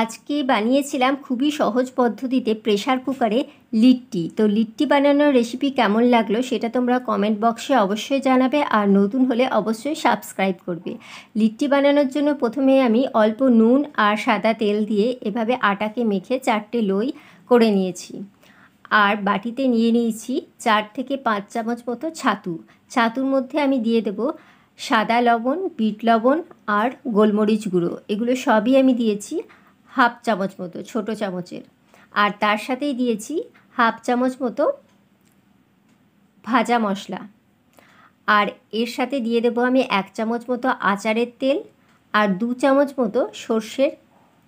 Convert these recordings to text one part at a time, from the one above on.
আজকে বানিয়েছিলাম খুবই সহজ পদ্ধতিতে প্রেশার কুকারে লিট্টি তো লিট্টি বানানোর রেসিপি কেমন লাগলো সেটা তোমরা কমেন্ট বক্সে অবশ্যই জানাবে আর নতুন হলে অবশ্যই সাবস্ক্রাইব করবে লিট্টি বানানোর জন্য প্রথমে আমি অল্প নুন আর সাদা তেল দিয়ে এভাবে আটাকে মেখে চারটে লই করে নিয়েছি আর বাটিতে নিয়ে নিয়েছি চার থেকে পাঁচ চামচ মতো ছাতু ছাতুর মধ্যে আমি দিয়ে দেবো সাদা লবণ বিট লবণ আর গোলমরিচ গুঁড়ো এগুলো সবই আমি দিয়েছি হাফ চামচ মতো ছোট চামচের আর তার সাথেই দিয়েছি হাফ চামচ মতো ভাজা মশলা আর এর সাথে দিয়ে দেবো আমি এক চামচ মতো আচারের তেল আর দু চামচ মতো সর্ষের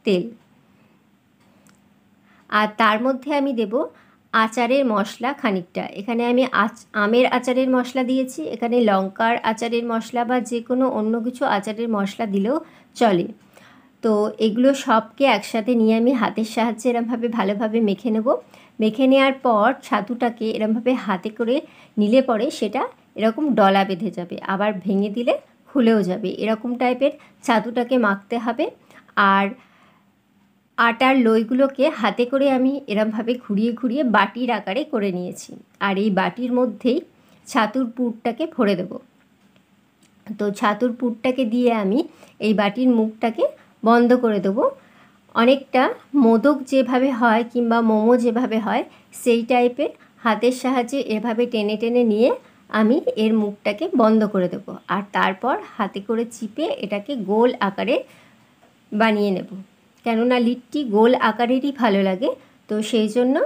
তেল আর তার মধ্যে আমি দেব আচারের মশলা খানিকটা এখানে আমি আমের আচারের মশলা দিয়েছি এখানে লঙ্কার আচারের মশলা বা যে কোনো অন্য কিছু আচারের মশলা দিলেও চলে তো এগুলো সবকে একসাথে নিয়ে আমি হাতের সাহায্যে এরমভাবে ভালোভাবে মেখে নেব মেখে নেওয়ার পর ছাতুটাকে এরমভাবে হাতে করে নিলে পরে সেটা এরকম ডলা বেঁধে যাবে আবার ভেঙে দিলে খুলেও যাবে এরকম টাইপের ছাতুটাকে মাখতে হবে আর আটার লইগুলোকে হাতে করে আমি এরমভাবে ঘুরিয়ে ঘুরিয়ে বাটির আকারে করে নিয়েছি আর এই বাটির মধ্যেই ছাতুর পুরটাকে ভরে দেব তো ছাতুর পুরটাকে দিয়ে আমি এই বাটির মুখটাকে বন্ধ করে দেবো অনেকটা মোদক যেভাবে হয় কিংবা মোমো যেভাবে হয় সেই টাইপের হাতের সাহায্যে এভাবে টেনে টেনে নিয়ে আমি এর মুখটাকে বন্ধ করে দেবো আর তারপর হাতে করে চিপে এটাকে গোল আকারে বানিয়ে নেব কেননা লিটটি গোল আকারেরই ভালো লাগে তো সেই জন্য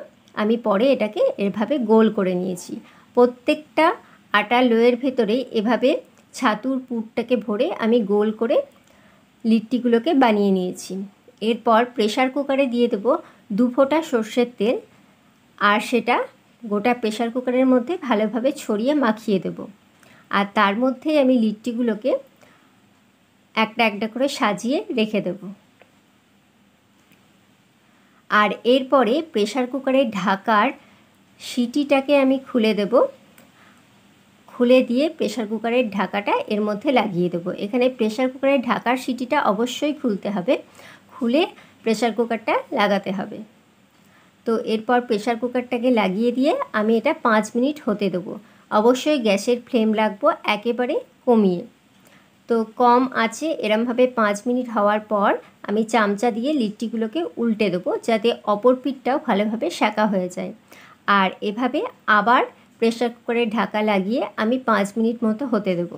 আমি পরে এটাকে এভাবে গোল করে নিয়েছি প্রত্যেকটা আটা লোয়ের ভেতরে এভাবে ছাতুর পুরটাকে ভরে আমি গোল করে লিট্টিগুলোকে বানিয়ে নিয়েছি এরপর প্রেশার কুকারে দিয়ে দেবো দু ফোঁটা সর্ষের তেল আর সেটা গোটা প্রেশার কুকারের মধ্যে ভালোভাবে ছড়িয়ে মাখিয়ে দেব আর তার মধ্যেই আমি লিট্টিগুলোকে একটা একটা করে সাজিয়ে রেখে দেব আর এরপরে প্রেশার কুকারের ঢাকার সিটিটাকে আমি খুলে দেবো খুলে দিয়ে প্রেশার কুকারের ঢাকাটা এর মধ্যে লাগিয়ে দেবো এখানে প্রেশার কুকারের ঢাকার সিটিটা অবশ্যই খুলতে হবে খুলে প্রেশার কুকারটা লাগাতে হবে তো এরপর প্রেশার কুকারটাকে লাগিয়ে দিয়ে আমি এটা পাঁচ মিনিট হতে দেবো অবশ্যই গ্যাসের ফ্লেম লাগবো একেবারে কমিয়ে তো কম আছে এরমভাবে পাঁচ মিনিট হওয়ার পর আমি চামচা দিয়ে লিট্টিগুলোকে উল্টে দেবো যাতে অপর পিঠটাও ভালোভাবে শাঁকা হয়ে যায় আর এভাবে আবার প্রেশার কুকারে ঢাকা লাগিয়ে আমি পাঁচ মিনিট মতো হতে দেবো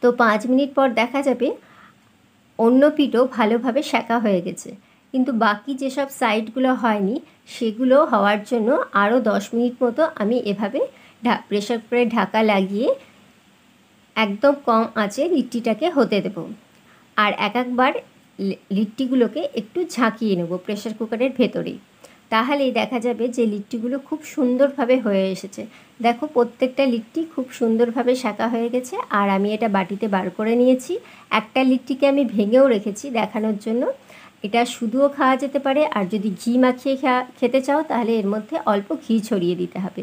তো পাঁচ মিনিট পর দেখা যাবে অন্য পিঠও ভালোভাবে শাঁকা হয়ে গেছে কিন্তু বাকি যেসব সাইডগুলো হয়নি সেগুলো হওয়ার জন্য আরও দশ মিনিট মতো আমি এভাবে প্রেশার কুকারে ঢাকা লাগিয়ে একদম কম আঁচে লিট্টিটাকে হতে দেব আর এক একবার লিট্টিগুলোকে একটু ঝাঁকিয়ে নেব প্রেশার কুকারের ভেতরেই তাহলেই দেখা যাবে যে লিট্টিগুলো খুব সুন্দরভাবে হয়ে এসেছে দেখো প্রত্যেকটা লিট্টি খুব সুন্দরভাবে শাঁকা হয়ে গেছে আর আমি এটা বাটিতে বার করে নিয়েছি একটা লিট্টিকে আমি ভেঙেও রেখেছি দেখানোর জন্য এটা শুধুও খাওয়া যেতে পারে আর যদি ঘি মাখিয়ে খেতে চাও তাহলে এর মধ্যে অল্প ঘি ছড়িয়ে দিতে হবে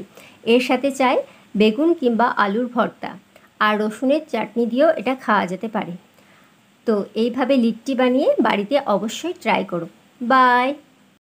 এর সাথে চাই বেগুন কিংবা আলুর ভর্তা আর রসুনের চাটনি দিয়েও এটা খাওয়া যেতে পারে তো এইভাবে লিট্টি বানিয়ে বাড়িতে অবশ্যই ট্রাই করো বাই